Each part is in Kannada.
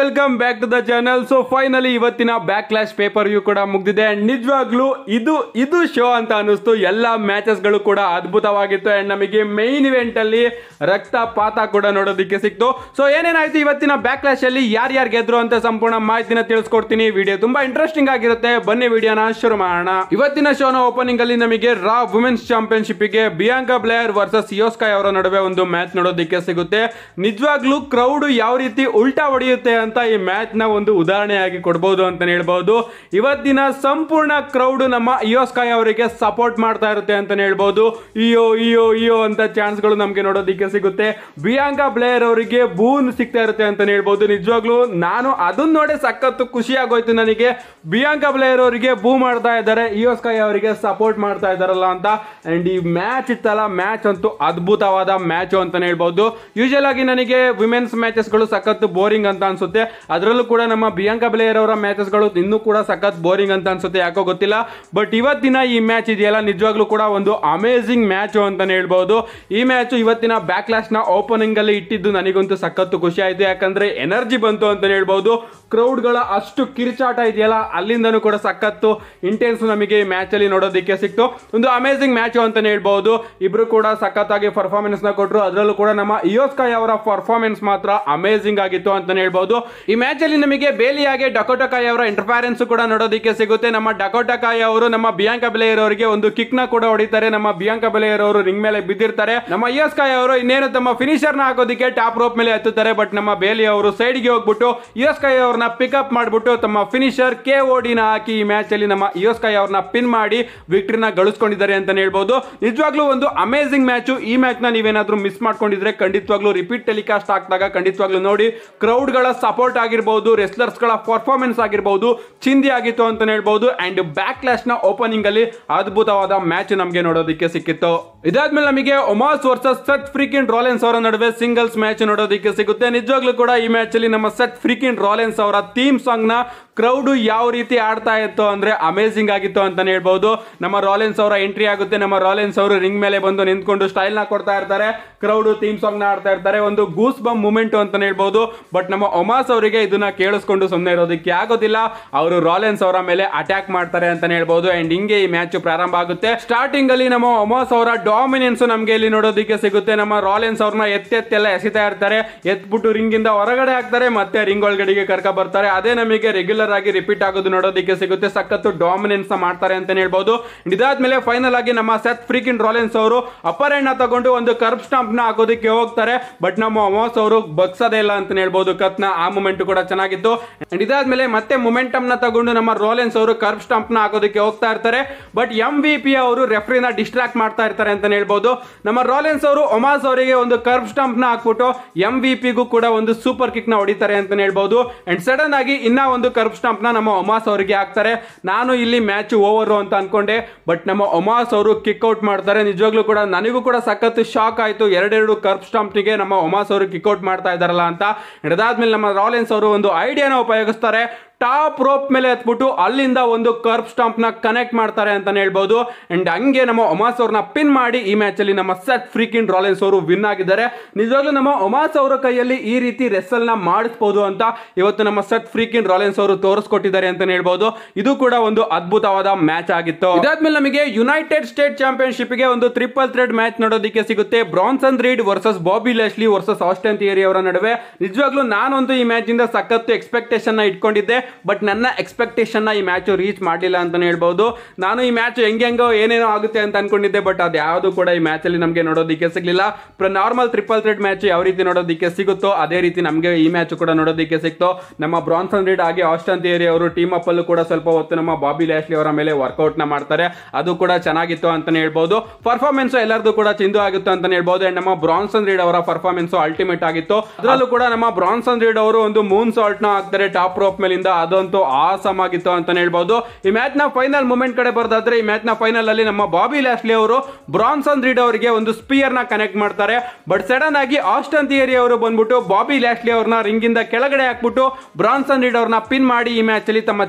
welcome back to the channel so finally ಇವತ್ತಿನ ಬ್ಯಾಕ್ ಕ್ಲಾಶ್ ಪೇಪರ್ ಯು ಕೂಡ ಮುಗ್ದಿದೆ ಅಂಡ್ ನಿಜವಾಗ್ಲೂ ಇದು ಇದು ಶೋ ಅಂತ ಅನಿಸ್ತು ಎಲ್ಲ ಗಳು ಕೂಡ ಅದ್ಭುತವಾಗಿತ್ತು ಅಂಡ್ ನಮಗೆ ಮೈನ್ ಇವೆಂಟ್ ಅಲ್ಲಿ ರಕ್ತ ಪಾತ ಕೂಡ ನೋಡೋದಕ್ಕೆ ಸಿಕ್ತು ಸೊ ಏನೇನಾಯ್ತು ಇವತ್ತಿನ ಬ್ಯಾಕ್ ಕ್ಲಾಶ್ ಅಲ್ಲಿ ಯಾರ್ಯಾರು ಗೆದ್ರು ಅಂತ ಸಂಪೂರ್ಣ ಮಾಹಿತಿನ ತಿಳಿಸ್ಕೊಡ್ತೀನಿ ವಿಡಿಯೋ ತುಂಬಾ ಇಂಟ್ರೆಸ್ಟಿಂಗ್ ಆಗಿರುತ್ತೆ ಬನ್ನಿ ವಿಡಿಯೋನ ಶುರು ಮಾಡೋಣ ಇವತ್ತಿನ ಶೋನ ಓಪನಿಂಗ್ ಅಲ್ಲಿ ನಮಗೆ ರಾ ವುಮೆನ್ಸ್ ಚಾಂಪಿಯನ್ಶಿಪ್ ಗೆ ಬಿಯಾಂಕಾ ಬ್ಲೇಯರ್ ವರ್ಸಸ್ ಯೋಸ್ಕಾಯ್ ಅವರ ನಡುವೆ ಒಂದು ಮ್ಯಾಚ್ ನೋಡೋದಕ್ಕೆ ಸಿಗುತ್ತೆ ನಿಜವಾಗ್ಲೂ ಕ್ರೌಡ್ ಯಾವ ರೀತಿ ಉಲ್ಟಾ ಹೊಡೆಯುತ್ತೆ ಅಂತ ಈ ನ ಒಂದು ಉದಾಹರಣೆಯಾಗಿ ಕೊಡ್ಬೋದು ಅಂತ ಹೇಳ್ಬೋದು ಇವತ್ತಿನ ಸಂಪೂರ್ಣ ಕ್ರೌಡ್ ನಮ್ಮ ಇಯೋಸ್ಕಾಯ್ ಅವರಿಗೆ ಸಪೋರ್ಟ್ ಮಾಡ್ತಾ ಇರುತ್ತೆ ಅಂತ ಹೇಳ್ಬೋದು ಇಯೋ ಇಯೋ ಇಯೋ ಅಂತ ಚಾನ್ಸ್ಗಳು ನಮಗೆ ನೋಡೋದಿಕ್ಕೆ ಸಿಗುತ್ತೆ ಬಿಯಾಂಕಾ ಬ್ಲೇಯರ್ ಅವರಿಗೆ ಬೂನ್ ಸಿಗ್ತಾ ಇರುತ್ತೆ ಅಂತ ಹೇಳ್ಬೋದು ನಿಜವಾಗ್ಲೂ ನಾನು ಅದನ್ನ ನೋಡಿ ಸಖತ್ತು ಖುಷಿ ಆಗೋಯ್ತು ನನಗೆ ಬಿಯಾಂಕಾ ಬ್ಲೇಯರ್ ಅವರಿಗೆ ಬೂ ಮಾಡ್ತಾ ಇದ್ದಾರೆ ಇಯೋಸ್ಕಾಯ್ ಅವರಿಗೆ ಸಪೋರ್ಟ್ ಮಾಡ್ತಾ ಇದ್ದಾರಲ್ಲ ಅಂತ ಅಂಡ್ ಈ ಮ್ಯಾಚ್ ಇತ್ತಲ್ಲ ಮ್ಯಾಚ್ ಅಂತೂ ಅದ್ಭುತವಾದ ಮ್ಯಾಚು ಅಂತ ಹೇಳ್ಬೋದು ಯೂಶಲ್ ಆಗಿ ನನಗೆ ವಿಮೆನ್ಸ್ ಮ್ಯಾಚಸ್ಗಳು ಸಖತ್ತು ಬೋರಿಂಗ್ ಅಂತ ಅನ್ಸುತ್ತೆ ಅನ್ಸುತ್ತೆ ಅದರಲ್ಲೂ ಕೂಡ ನಮ್ಮ ಪ್ರಿಯಾಂಕಾ ಬ್ಲೇಯರ್ ಅವರ ಮ್ಯಾಚಸ್ಗಳು ಇನ್ನೂ ಕೂಡ ಸಖತ್ ಬೋರಿಂಗ್ ಅಂತ ಅನ್ಸುತ್ತೆ ಯಾಕೋ ಗೊತ್ತಿಲ್ಲ ಬಟ್ ಇವತ್ತಿನ ಈ ಮ್ಯಾಚ್ ಇದೆಯಲ್ಲ ನಿಜವಾಗ್ಲೂ ಕೂಡ ಒಂದು ಅಮೇಝಿಂಗ್ ಮ್ಯಾಚು ಅಂತಾನೆ ಹೇಳ್ಬೋದು ಈ ಮ್ಯಾಚು ಇವತ್ತಿನ ಬ್ಯಾಕ್ ನ ಓಪನಿಂಗ್ ಅಲ್ಲಿ ಇಟ್ಟಿದ್ದು ನನಗಂತೂ ಸಖತ್ತು ಖುಷಿ ಆಯಿತು ಯಾಕಂದ್ರೆ ಎನರ್ಜಿ ಬಂತು ಅಂತಲೇ ಹೇಳ್ಬೋದು ಕ್ರೌಡ್ಗಳ ಅಷ್ಟು ಕಿರ್ಚಾಟ ಇದೆಯಲ್ಲ ಅಲ್ಲಿಂದನೂ ಕೂಡ ಸಖತ್ತು ಇಂಟೆನ್ಸ್ ನಮಗೆ ಈ ಮ್ಯಾಚಲ್ಲಿ ನೋಡೋದಕ್ಕೆ ಸಿಕ್ತು ಒಂದು ಅಮೇಝಿಂಗ್ ಮ್ಯಾಚು ಅಂತಲೇ ಹೇಳ್ಬೋದು ಇಬ್ರು ಕೂಡ ಸಖತ್ತಾಗಿ ಪರ್ಫಾರ್ಮೆನ್ಸ್ನ ಕೊಟ್ಟರು ಅದರಲ್ಲೂ ಕೂಡ ನಮ್ಮ ಇಯೋಸ್ಕಾಯ್ ಅವರ ಪರ್ಫಾರ್ಮೆನ್ಸ್ ಮಾತ್ರ ಅಮೇಝಿಂಗ್ ಆಗಿತ್ತು ಅಂತಲೇ ಹೇಳ್ಬೋದು ಈ ಮ್ಯಾಚ್ ಅಲ್ಲಿ ನಮಗೆ ಬೇಲಿಯಾಗಿ ಡಕೋಟಕಾಯಿ ಅವರ ಇಂಟರ್ಫ್ಯಾರೆನ್ಸ್ ಕೂಡ ನೋಡೋದಕ್ಕೆ ಸಿಗುತ್ತೆ ನಮ್ಮ ಡಕೋಟಕಾಯಿ ಅವರು ನಮ್ಮ ಬಿಯಾಂಕ ಬೆಲೆಯರ್ ಅವರಿಗೆ ಒಂದು ಕಿಕ್ ನ ಕೂಡ ಹೊಡಿತಾರೆ ನಮ್ಮ ಬಿಯಾಂಕ ಬೆಲೆಯರ್ ಅವರು ರಿಂಗ್ ಮೇಲೆ ಬಿದ್ದಿರ್ತಾರೆ ನಮ್ಮ ಯಸ್ ಕಾಯಿ ಅವರು ಇನ್ನೇನು ತಮ್ಮ ಫಿನಿಶರ್ ನ ಹಾಕೋದಕ್ಕೆ ಟಾಪ್ ರೋಪ್ ಮೇಲೆ ಹತ್ತುತ್ತಾರೆ ಬಟ್ ನಮ್ಮ ಬೇಲಿ ಅವರು ಸೈಡ್ ಗೆ ಹೋಗ್ಬಿಟ್ಟು ಯಸ್ ಕಾಯಿ ಅವ್ರನ್ನ ಪಿಕಪ್ ಮಾಡ್ಬಿಟ್ಟು ತಮ್ಮ ಫಿನಿಶರ್ ಕೆ ಓಡಿನ ಹಾಕಿ ಈ ಮ್ಯಾಚ್ ಅಲ್ಲಿ ನಮ್ಮ ಯಸ್ ಕಾಯಿ ಅವ್ರನ್ನ ಪಿನ್ ಮಾಡಿ ನ ಗಳಿಸ್ಕೊಂಡಿದ್ದಾರೆ ಅಂತ ಹೇಳ್ಬಹುದು ನಿಜವಾಗ್ಲೂ ಒಂದು ಅಮೇಝಿಂಗ್ ಮ್ಯಾಚ್ ಈ ಮ್ಯಾಚ್ ನ ನೀವೇನಾದ್ರೂ ಮಿಸ್ ಮಾಡ್ಕೊಂಡಿದ್ರೆ ಖಂಡಿತವಾಗ್ಲೂ ರಿಪೀಟ್ ಟೆಲಿಕಾಸ್ಟ್ ಹಾಕಿದಾಗ ಖಂಡಿತವಾಗ್ಲೂ ನೋಡಿ ಕ್ರೌಡ್ ಗಳ ಸಪೋರ್ಟ್ ಆಗಿರ್ಬೋದು ರೆಸ್ಲರ್ಸ್ಗಳ ಪರ್ಫಾರ್ಮೆನ್ಸ್ ಆಗಿರ್ಬೋದು ಚಿಂದಿ ಆಗಿತ್ತು ಅಂತ ಹೇಳ್ಬೋದು ಅಂಡ್ ಬ್ಯಾಕ್ ನ ಓಪನಿಂಗ್ ಅಲ್ಲಿ ಅದ್ಭುತವಾದ ಮ್ಯಾಚ್ ನಮಗೆ ನೋಡೋದಕ್ಕೆ ಸಿಕ್ಕಿತ್ತು ಇದಾದ್ಮೇಲೆ ನಮಗೆ Omos versus Seth Freakin Rollins ಅವರ ನಡುವೆ ಸಿಂಗಲ್ಸ್ ಮ್ಯಾಚ್ ನೋಡೋದಕ್ಕೆ ಸಿಗುತ್ತೆ ನಿಜವಾಗ್ಲೂ ಕೂಡ ಈ ಮ್ಯಾಚ್ ಅಲ್ಲಿ ನಮ್ಮ ಸೆಟ್ ಫ್ರೀಕಿನ್ ರಾಲೆನ್ಸ್ ಅವರ ಥೀಮ್ ಸಾಂಗ್ ನ ಕ್ರೌಡು ಯಾವ ರೀತಿ ಆಡ್ತಾ ಇತ್ತು ಅಂದ್ರೆ ಅಮೇಝಿಂಗ್ ಆಗಿತ್ತು ಅಂತಲೇ ಹೇಳ್ಬಹುದು ನಮ್ಮ ರಾಲೆನ್ಸ್ ಅವರ ಎಂಟ್ರಿ ಆಗುತ್ತೆ ನಮ್ಮ ರಾಲೆನ್ಸ್ ಅವರು ರಿಂಗ್ ಮೇಲೆ ಬಂದು ನಿಂತ್ಕೊಂಡು ನ ಕೊಡ್ತಾ ಇರ್ತಾರೆ ಕ್ರೌಡು ಥೀಮ್ ನ ಆಡ್ತಾ ಇರ್ತಾರೆ ಒಂದು ಗೂಸ್ ಬಮ್ ಮೂಮೆಂಟ್ ಅಂತಲೇ ಹೇಳ್ಬಹುದು ಬಟ್ ನಮ್ಮ ಒಮಾಸ್ ಅವರಿಗೆ ಇದನ್ನ ಕೇಳಿಸ್ಕೊಂಡು ಸುಮ್ಮನೆ ಇರೋದಕ್ಕೆ ಆಗೋದಿಲ್ಲ ಅವರು ರಾಲೆನ್ಸ್ ಅವರ ಮೇಲೆ ಅಟ್ಯಾಕ್ ಮಾಡ್ತಾರೆ ಅಂತಲೇ ಹೇಳ್ಬಹುದು ಅಂಡ್ ಹಿಂಗೆ ಈ ಮ್ಯಾಚ್ ಪ್ರಾರಂಭ ಆಗುತ್ತೆ ಸ್ಟಾರ್ಟಿಂಗ್ ಅಲ್ಲಿ ನಮ್ಮ ಒಮಾಸ್ ಅವರ ಡಾಮಿನೆನ್ಸ್ ನಮಗೆ ಇಲ್ಲಿ ನೋಡೋದಕ್ಕೆ ಸಿಗುತ್ತೆ ನಮ್ಮ ರಾಲೆನ್ಸ್ ಅವ್ರನ್ನ ಎತ್ತೆತ್ತೆಲ್ಲ ಎಸಿತಾ ಇರ್ತಾರೆ ಎತ್ಬಿಟ್ಟು ರಿಂಗಿಂದ ಹೊರಗಡೆ ಹಾಕ್ತಾರೆ ಮತ್ತೆ ರಿಂಗ್ ಒಳಗಡೆಗೆ ಕರ್ಕ ಬರ್ತಾರೆ ಅದೇ ನಮಗೆ ರೆಗ್ಯುಲರ್ ರೆಗ್ಯುಲರ್ ಆಗಿ ರಿಪೀಟ್ ಆಗೋದು ನೋಡೋದಕ್ಕೆ ಸಿಗುತ್ತೆ ಸಖತ್ತು ಡಾಮಿನೆನ್ಸ್ ಮಾಡ್ತಾರೆ ಅಂತಾನೆ ಹೇಳ್ಬಹುದು ಇದಾದ್ಮೇಲೆ ಫೈನಲ್ ಆಗಿ ನಮ್ಮ ಸೆತ್ ಫ್ರೀಕಿನ್ ರಾಲೆನ್ಸ್ ಅವರು ಅಪರ್ ಎಂಡ್ ತಗೊಂಡು ಒಂದು ಕರ್ಬ್ ಸ್ಟಾಂಪ್ ನ ಹಾಕೋದಕ್ಕೆ ಹೋಗ್ತಾರೆ ಬಟ್ ನಮ್ಮ ಅಮೋಸ್ ಅವರು ಬಗ್ಸದೇ ಇಲ್ಲ ಅಂತ ಹೇಳ್ಬಹುದು ಕತ್ ಆ ಮೂಮೆಂಟ್ ಕೂಡ ಚೆನ್ನಾಗಿತ್ತು ಅಂಡ್ ಇದಾದ್ಮೇಲೆ ಮತ್ತೆ ಮೊಮೆಂಟಮ್ ನ ತಗೊಂಡು ನಮ್ಮ ರೋಲೆನ್ಸ್ ಅವರು ಕರ್ಬ್ ಸ್ಟಾಂಪ್ ನ ಹಾಕೋದಕ್ಕೆ ಹೋಗ್ತಾ ಇರ್ತಾರೆ ಬಟ್ ಎಂ ವಿ ಪಿ ಅವರು ರೆಫ್ರಿನ ಡಿಸ್ಟ್ರಾಕ್ಟ್ ಮಾಡ್ತಾ ಇರ್ತಾರೆ ಅಂತ ಹೇಳ್ಬಹುದು ನಮ್ಮ ರಾಲೆನ್ಸ್ ಅವರು ಒಮಾಸ್ ಅವರಿಗೆ ಒಂದು ಕರ್ಬ್ ಸ್ಟಾಂಪ್ ನ ಹಾಕ್ಬಿಟ್ಟು ಎಂ ವಿ ಪಿಗೂ ಕೂಡ ಒಂದು ಸೂಪರ್ ಕಿಕ್ ನ ಹೊಡಿತಾರೆ ಅಂತ ಹೇಳ್ಬಹುದು ಅಂಡ್ ಸಡನ್ ಆಗಿ ಇನ್ನ ಒಂದು ಕರ್ಬ್ ಸ್ಟಾಂಪ್ನ ನಮ್ಮ ಒಮಾಸ್ ಅವರಿಗೆ ಹಾಕ್ತಾರೆ ನಾನು ಇಲ್ಲಿ ಮ್ಯಾಚ್ ಓವರು ಅಂತ ಅಂದ್ಕೊಂಡೆ ಬಟ್ ನಮ್ಮ ಒಮಾಸ್ ಅವರು ಕಿಕ್ಔಟ್ ಮಾಡ್ತಾರೆ ನಿಜವಾಗ್ಲೂ ಕೂಡ ನನಗೂ ಕೂಡ ಸಖತ್ ಶಾಕ್ ಆಯಿತು ಎರಡೆರಡು ಕರ್ಪ್ ಸ್ಟಂಪ್ನಿಗೆ ನಮ್ಮ ಒಮಾಸ್ ಅವರು ಕಿಕ್ಔಟ್ ಮಾಡ್ತಾ ಇದ್ದಾರಲ್ಲ ಅಂತ ಹಿಡಿದಾದ್ಮೇಲೆ ನಮ್ಮ ರಾಲೆನ್ಸ್ ಅವರು ಒಂದು ಐಡಿಯಾನ ಉಪಯೋಗಿಸ್ತಾರೆ ಟಾಪ್ ರೋಪ್ ಮೇಲೆ ಎತ್ಬಿಟ್ಟು ಅಲ್ಲಿಂದ ಒಂದು ಕರ್ಬ್ ಸ್ಟಾಂಪ್ ನ ಕನೆಕ್ಟ್ ಮಾಡ್ತಾರೆ ಅಂತ ಹೇಳ್ಬಹುದು ಅಂಡ್ ಹಂಗೆ ನಮ್ಮ ಒಮಾಸ್ ಅವ್ರನ್ನ ಪಿನ್ ಮಾಡಿ ಈ ಮ್ಯಾಚ್ ಅಲ್ಲಿ ನಮ್ಮ ಸೆಟ್ ಫ್ರೀಕಿನ್ ರಾಲೆನ್ಸ್ ಅವರು ವಿನ್ ಆಗಿದ್ದಾರೆ ನಿಜವಾಗ್ಲೂ ನಮ್ಮ ಒಮಾಸ್ ಅವರ ಕೈಯಲ್ಲಿ ಈ ರೀತಿ ರೆಸಲ್ ನ ಮಾಡಿಸಬಹುದು ಅಂತ ಇವತ್ತು ನಮ್ಮ ಸೆಟ್ ಫ್ರೀಕಿನ್ ರಾಲೆನ್ಸ್ ಅವರು ತೋರಿಸ್ಕೊಟ್ಟಿದ್ದಾರೆ ಅಂತ ಹೇಳ್ಬಹುದು ಇದು ಕೂಡ ಒಂದು ಅದ್ಭುತವಾದ ಮ್ಯಾಚ್ ಆಗಿತ್ತು ಇದಾದ್ಮೇಲೆ ನಮಗೆ ಯುನೈಟೆಡ್ ಸ್ಟೇಟ್ ಚಾಂಪಿಯನ್ಶಿಪ್ ಗೆ ಒಂದು ತ್ರಿಪಲ್ ಥ್ರೆಡ್ ಮ್ಯಾಚ್ ನೋಡೋದಕ್ಕೆ ಸಿಗುತ್ತೆ Bronson Reed versus Bobby Lashley versus Austin Theory ಅವರ ನಡುವೆ ನಿಜವಾಗ್ಲೂ ನಾನೊಂದು ಈ ಮ್ಯಾಚ್ ಇಂದ ಸಖತ್ತು ಎಕ್ಸ್ಪೆಕ್ಟೇಷನ್ ಇಟ್ಕೊಂಡಿದ್ದೆ ಬಟ್ ನನ್ನ ಎಕ್ಸ್ಪೆಕ್ಟೇಷನ್ನ ಈ ಮ್ಯಾಚು ರೀಚ್ ಮಾಡಲಿಲ್ಲ ಅಂತಲೇ ಹೇಳ್ಬೋದು ನಾನು ಈ ಮ್ಯಾಚ್ ಹೆಂಗೆ ಹೆಂಗೋ ಏನೇನೋ ಆಗುತ್ತೆ ಅಂತ ಅಂದ್ಕೊಂಡಿದ್ದೆ ಬಟ್ ಅದು ಯಾವುದು ಕೂಡ ಈ ಮ್ಯಾಚಲ್ಲಿ ನಮಗೆ ನೋಡೋದಕ್ಕೆ ಸಿಗಲಿಲ್ಲ ಪ್ರ ನಾರ್ಮಲ್ ಟ್ರಿಪಲ್ ಥ್ರೆಡ್ ಮ್ಯಾಚ್ ಯಾವ ರೀತಿ ನೋಡೋದಕ್ಕೆ ಸಿಗುತ್ತೋ ಅದೇ ರೀತಿ ನಮಗೆ ಈ ಮ್ಯಾಚ್ ಕೂಡ ನೋಡೋದಕ್ಕೆ ಸಿಕ್ತು ನಮ್ಮ ಬ್ರಾನ್ಸನ್ ರೀಡ್ ಆಗಿ ಆಸ್ಟನ್ ಥಿಯರಿ ಅವರು ಟೀಮ್ ಅಪ್ ಅಲ್ಲೂ ಕೂಡ ಸ್ವಲ್ಪ ಹೊತ್ತು ನಮ್ಮ ಬಾಬಿ ಲ್ಯಾಶ್ಲಿ ಅವರ ಮೇಲೆ ವರ್ಕೌಟ್ನ ಮಾಡ್ತಾರೆ ಅದು ಕೂಡ ಚೆನ್ನಾಗಿತ್ತು ಅಂತಲೇ ಹೇಳ್ಬೋದು ಪರ್ಫಾರ್ಮೆನ್ಸ್ ಎಲ್ಲರದು ಕೂಡ ಚಿಂದು ಆಗಿತ್ತು ಅಂತಲೇ ಹೇಳ್ಬೋದು ಅಂಡ್ ನಮ್ಮ ಬ್ರಾನ್ಸನ್ ರೀಡ್ ಅವರ ಪರ್ಫಾರ್ಮೆನ್ಸ್ ಅಲ್ಟಿಮೇಟ್ ಆಗಿತ್ತು ಅದರಲ್ಲೂ ಕೂಡ ನಮ್ಮ ಬ್ರಾನ್ಸನ್ ರೀಡ್ ಅವರು ಒಂದು ಮೂನ್ ಸಾಲ್ಟ್ ನ ಹಾಕ್ತಾರೆ ಟಾಪ್ ರೋಪ್ ಮೇಲಿಂದ ಅದಂತೂ ಆಗಿತ್ತು ಅಂತ ಹೇಳ್ಬಹುದು ಈ ಮ್ಯಾಚ್ ನ ಫೈನಲ್ ಮೂಮೆಂಟ್ ಕಡೆ ಬರೋದಾದ್ರೆ ಈ ಮ್ಯಾಚ್ ನ ಫೈನಲ್ ಅಲ್ಲಿ ನಮ್ಮ ಬಾಬಿ ಲ್ಯಾಶ್ಲಿ ಅವರು ಬ್ರಾನ್ಸನ್ ರೀಡ್ ಅವರಿಗೆ ಒಂದು ನ ಕನೆಕ್ಟ್ ಮಾಡ್ತಾರೆ ಬಟ್ ಸಡನ್ ಆಗಿ ಆಸ್ಟನ್ ಥಿಯರಿ ಅವರು ಬಂದ್ಬಿಟ್ಟು ಬಾಬಿ ಲ್ಯಾಶ್ಲಿ ಅವ್ರನ್ನ ಇಂದ ಕೆಳಗಡೆ ಹಾಕ್ಬಿಟ್ಟು ಬ್ರಾನ್ಸನ್ ರೀಡ್ ಅವ್ರನ್ನ ಪಿನ್ ಮಾಡಿ ಈ ಮ್ಯಾಚ್ ಅಲ್ಲಿ ತಮ್ಮ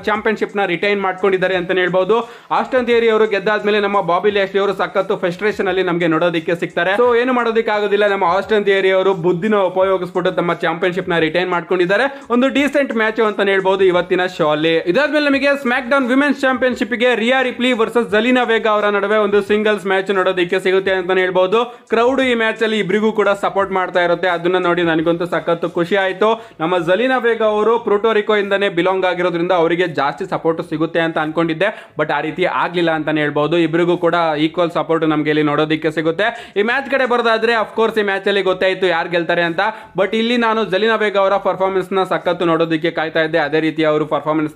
ನ ರಿಟೈನ್ ಮಾಡ್ಕೊಂಡಿದ್ದಾರೆ ಅಂತ ಹೇಳ್ಬಹುದು ಆಸ್ಟನ್ ಥಿಯರಿ ಅವರು ಗೆದ್ದಾದ್ಮೇಲೆ ನಮ್ಮ ಬಾಬಿ ಲ್ಯಾಶ್ಲಿ ಅವರು ಸಖತ್ತು ಫ್ರಸ್ಟ್ರೇಷನ್ ಅಲ್ಲಿ ನಮಗೆ ನೋಡೋದಕ್ಕೆ ಸಿಗ್ತಾರೆ ಸೊ ಏನು ಮಾಡೋದಕ್ಕೆ ಆಗೋದಿಲ್ಲ ನಮ್ಮ ಆಸ್ಟನ್ ಥಿಯರಿ ಅವರು ಬುದ್ಧಿನ ಉಪಯೋಗಿಸ್ಬಿಟ್ಟು ತಮ್ಮ ನ ರಿಟೈನ್ ಮಾಡ್ಕೊಂಡಿದ್ದಾರೆ ಒಂದು ಡೀಸೆಂಟ್ ಮ್ಯಾಚ್ ಅಂತ ಹೇಳ್ಬಹುದು ಇವತ್ತಿನ ಇದಾದ ಇದಾದ್ಮೇಲೆ ನಮಗೆ ಸ್ಮ್ಯಾಕ್ ಡೌನ್ ವಿಮೆನ್ಸ್ ಚಾಂಪಿಯನ್ಶಿಪ್ ಗೆ ರಿಯಾ ರಿಪ್ಲಿ ವರ್ಸಸ್ ಜಲೀನಾ ವೇಗ ಅವರ ನಡುವೆ ಒಂದು ಸಿಂಗಲ್ಸ್ ಮ್ಯಾಚ್ ನೋಡೋದಕ್ಕೆ ಸಿಗುತ್ತೆ ಅಂತಾನೆ ಹೇಳ್ಬಹುದು ಕ್ರೌಡ್ ಈ ಮ್ಯಾಚ್ ಅಲ್ಲಿ ಇಬ್ಬರಿಗೂ ಕೂಡ ಸಪೋರ್ಟ್ ಮಾಡ್ತಾ ಇರುತ್ತೆ ಅದನ್ನ ನೋಡಿ ನನಗಂತೂ ಸಖತ್ತು ಖುಷಿ ಆಯಿತು ನಮ್ಮ ಜಲೀನಾ ವೇಗ ಅವರು ಪ್ರೋಟೋರಿಕೋ ಇಂದನೇ ಬಿಲಾಂಗ್ ಆಗಿರೋದ್ರಿಂದ ಅವರಿಗೆ ಜಾಸ್ತಿ ಸಪೋರ್ಟ್ ಸಿಗುತ್ತೆ ಅಂತ ಅನ್ಕೊಂಡಿದ್ದೆ ಬಟ್ ಆ ರೀತಿ ಆಗ್ಲಿಲ್ಲ ಅಂತಾನೆ ಹೇಳ್ಬಹುದು ಇಬ್ಬರಿಗೂ ಕೂಡ ಈಕ್ವಲ್ ಸಪೋರ್ಟ್ ನಮಗೆ ಇಲ್ಲಿ ನೋಡೋದಕ್ಕೆ ಸಿಗುತ್ತೆ ಈ ಮ್ಯಾಚ್ ಕಡೆ ಬರೋದಾದ್ರೆ ಅಫ್ಕೋರ್ಸ್ ಈ ಮ್ಯಾಚ್ ಅಲ್ಲಿ ಗೊತ್ತಾಯಿತು ಯಾರು ಗೆಲ್ತಾರೆ ಅಂತ ಬಟ್ ಇಲ್ಲಿ ನಾನು ಜಲೀನಾ ಬೇಗ ಅವರ ಪರ್ಫಾರ್ಮೆನ್ಸ್ ನ ಸಖತ್ತು ನೋಡೋದಕ್ಕೆ ಕಾಯ್ತಾ ಇದ್ದೆ ಅದೇ ರೀತಿ ಅವರು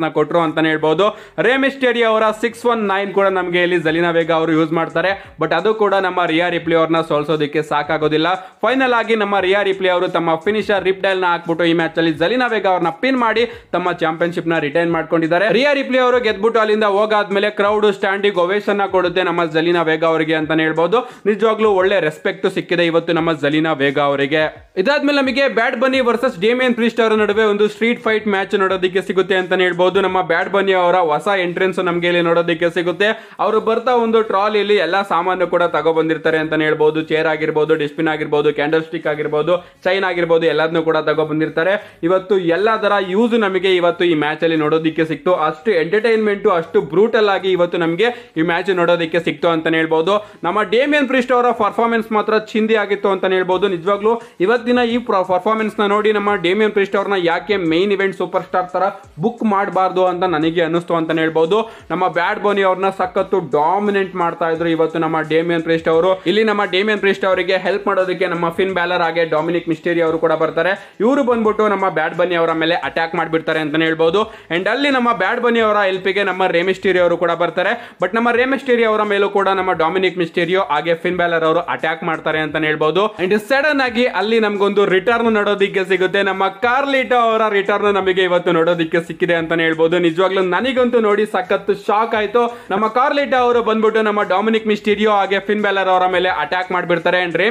ನ ಕೊಟ್ಟರು ಅಂತಲೇ ಹೇಳ್ಬೋದು ರೇಮಿಸ್ಟೇರಿ ಅವರ ಸಿಕ್ಸ್ ಒನ್ ನೈನ್ ಕೂಡ ನಮಗೆ ಇಲ್ಲಿ ಜಲೀನಾ ವೇಗ ಅವರು ಯೂಸ್ ಮಾಡ್ತಾರೆ ಬಟ್ ಅದು ಕೂಡ ನಮ್ಮ ರಿಯಾ ರಿಪ್ಲಿ ಅವ್ರನ್ನ ಸೋಲ್ಸೋದಿಕ್ಕೆ ಸಾಕಾಗೋದಿಲ್ಲ ಫೈನಲ್ ಆಗಿ ನಮ್ಮ ರಿಯಾ ರಿಪ್ಲಿ ಅವರು ತಮ್ಮ ಫಿನಿಶರ್ ರಿಪ್ ಡೈಲ್ ನ ಹಾಕ್ಬಿಟ್ಟು ಈ ಮ್ಯಾಚ್ ಅಲ್ಲಿ ಜಲೀನಾ ವೇಗ ಅವ್ರನ್ನ ಪಿನ್ ಮಾಡಿ ತಮ್ಮ ಚಾಂಪಿಯನ್ಶಿಪ್ ನ ರಿಟೈನ್ ಮಾಡ್ಕೊಂಡಿದ್ದಾರೆ ರಿಯಾ ರಿಪ್ಲಿ ಅವರು ಗೆದ್ಬಿಟ್ಟು ಅಲ್ಲಿಂದ ಹೋಗಾದ್ಮೇಲೆ ಕ್ರೌಡ್ ಸ್ಟ್ಯಾಂಡಿಗೆ ಒವೇಶನ್ನ ಕೊಡುತ್ತೆ ನಮ್ಮ ಜಲೀನಾ ವೇಗ ಅವರಿಗೆ ಅಂತಾನೆ ಹೇಳ್ಬೋದು ನಿಜವಾಗ್ಲೂ ಒಳ್ಳೆ ರೆಸ್ಪೆಕ್ಟ್ ಸಿಕ್ಕಿದೆ ಇವತ್ತು ನಮ್ಮ ಜಲೀನಾ ವೇಗ ಅವರಿಗೆ ಇದಾದ್ಮೇಲೆ ನಮಗೆ ಬ್ಯಾಟ್ ಬನ್ನಿ ವರ್ಸಸ್ ಡೇಮಿಯನ್ ಪ್ರೀಸ್ಟ್ ಅವರ ನಡುವೆ ಒಂದು ಸ್ಟ್ರೀಟ್ ಫೈಟ್ ಮ್ಯಾಚ್ ನೋಡೋದಕ್ಕೆ ಸಿಗುತ್ತೆ ಸಿಗುತ್ತೆ ಅಂತಾನೆ ಹೇಳ್ಬಹುದು ನಮ್ಮ ಬ್ಯಾಟ್ ಬನ್ನಿ ಅವರ ಹೊಸ ಎಂಟ್ರೆನ್ಸ್ ನಮಗೆ ಇಲ್ಲಿ ನೋಡೋದಕ್ಕೆ ಸಿಗುತ್ತೆ ಅವರು ಬರ್ತಾ ಒಂದು ಇಲ್ಲಿ ಎಲ್ಲ ಸಾಮಾನು ಕೂಡ ತಗೊಬಂದಿರ್ತಾರೆ ಬಂದಿರ್ತಾರೆ ಅಂತಾನೆ ಹೇಳ್ಬಹುದು ಚೇರ್ ಆಗಿರ್ಬೋದು ಡಸ್ಟ್ಬಿನ್ ಆಗಿರ್ಬೋದು ಕ್ಯಾಂಡಲ್ ಸ್ಟಿಕ್ ಆಗಿರ್ಬೋದು ಚೈನ್ ಆಗಿರ್ಬೋದು ಎಲ್ಲದನ್ನು ಕೂಡ ತಗೋ ಬಂದಿರ್ತಾರೆ ಇವತ್ತು ಎಲ್ಲ ತರ ಯೂಸ್ ನಮಗೆ ಇವತ್ತು ಈ ಮ್ಯಾಚ್ ಅಲ್ಲಿ ನೋಡೋದಕ್ಕೆ ಸಿಕ್ತು ಅಷ್ಟು ಎಂಟರ್ಟೈನ್ಮೆಂಟ್ ಅಷ್ಟು ಬ್ರೂಟಲ್ ಆಗಿ ಇವತ್ತು ನಮಗೆ ಈ ಮ್ಯಾಚ್ ನೋಡೋದಕ್ಕೆ ಸಿಕ್ತು ಅಂತಾನೆ ಹೇಳ್ಬಹುದು ನಮ್ಮ ಡೇಮಿಯನ್ ಪ್ರಿಸ್ಟ್ ಅವರ ಪರ್ಫಾರ್ಮೆನ್ಸ್ ಮಾತ್ರ ಚಿಂದಿ ಆಗಿತ್ತು ಅಂತ ಹೇಳ್ಬಹುದು ನಿಜವಾಗ್ಲೂ ಇವತ್ತಿನ ಈ ಪರ್ಫಾರ್ಮೆನ್ಸ್ ನ ನೋಡಿ ನಮ್ಮ ಡೇಮಿಯನ್ ಪ್ರಿಸ್ಟ್ ಅವ್ರನ್ನ ಯಾಕೆ ಮೈನ್ ಇವೆಂಟ್ ಸೂಪರ್ ಸ್ಟಾರ್ ತರ ಬುಕ್ ಮಾಡಬಾರ್ದು ಅಂತ ನನಗೆ ಅನ್ನಿಸ್ತು ಅಂತ ಹೇಳ್ಬೋದು ನಮ್ಮ ಬ್ಯಾಡ್ ಬೋನಿ ಅವ್ರನ್ನ ಸಖತ್ತು ಡಾಮಿನೇಟ್ ಮಾಡ್ತಾ ಇದ್ರು ಇವತ್ತು ನಮ್ಮ ಡೇಮಿಯನ್ ಪ್ರಿಸ್ಟ್ ಅವರು ಇಲ್ಲಿ ನಮ್ಮ ಡೇಮಿಯನ್ ಪ್ರಿಸ್ಟ್ ಅವರಿಗೆ ಹೆಲ್ಪ್ ಮಾಡೋದಕ್ಕೆ ನಮ್ಮ ಫಿನ್ ಬ್ಯಾಲರ್ ಹಾಗೆ ಡಾಮಿನಿಕ್ ಮಿಸ್ಟೇರಿ ಅವರು ಕೂಡ ಬರ್ತಾರೆ ಇವರು ಬಂದ್ಬಿಟ್ಟು ನಮ್ಮ ಬ್ಯಾಡ್ ಬನ್ನಿ ಅವರ ಮೇಲೆ ಅಟ್ಯಾಕ್ ಮಾಡಿಬಿಡ್ತಾರೆ ಅಂತ ಹೇಳ್ಬೋದು ಅಂಡ್ ಅಲ್ಲಿ ನಮ್ಮ ಬ್ಯಾಡ್ ಬನಿ ಅವರ ಹೆಲ್ಪಿಗೆ ನಮ್ಮ ರೇಮಿಸ್ಟೇರಿ ಅವರು ಕೂಡ ಬರ್ತಾರೆ ಬಟ್ ನಮ್ಮ ರೇಮಿಸ್ಟೇರಿ ಅವರ ಮೇಲೂ ಕೂಡ ನಮ್ಮ ಡಾಮಿನಿಕ್ ಮಿಸ್ಟೇರಿಯೋ ಹಾಗೆ ಫಿನ್ ಬ್ಯಾಲರ್ ಅವರು ಅಟ್ಯಾಕ್ ಮಾಡ್ತಾರೆ ಅಂತ ಹೇಳ್ಬೋದು ಅಂಡ್ ಸಡನ್ ಆಗಿ ಅಲ್ಲಿ ನಮಗೊಂದು ರಿಟರ್ನ್ ನೋಡೋದಿಕ್ಕೆ ಸಿಗುತ್ತೆ ನಮ್ಮ ಕಾರ್ಲಿಟೋ ಅವರ ರಿಟರ್ನ್ ನಮಗೆ ಇವತ್ತು ನೋಡೋದಿಕ್ಕೆ ಸಿಕ್ಕಿದೆ ಅಂತಾನೆ ಹೇಳ್ಬೋದು ನಿಜವಾಗ್ಲೂ ನನಗಂತೂ ನೋಡಿ ಸಖತ್ ಶಾಕ್ ಆಯ್ತು ನಮ್ಮ ಕಾರ್ಲಿಟಾ ಅವರು ಬಂದ್ಬಿಟ್ಟು ನಮ್ಮ ಡಾಮಿನಿಕ್ ಮಿಸ್ಟೀರಿಯೋ ಹಾಗೆ ಫಿನ್ ಬ್ಯಾಲರ್ ಅವರ ಮೇಲೆ ಅಟ್ಯಾಕ್ ಮಾಡಿಬಿಡ್ತಾರೆ ಅಂಡ್ ರೇ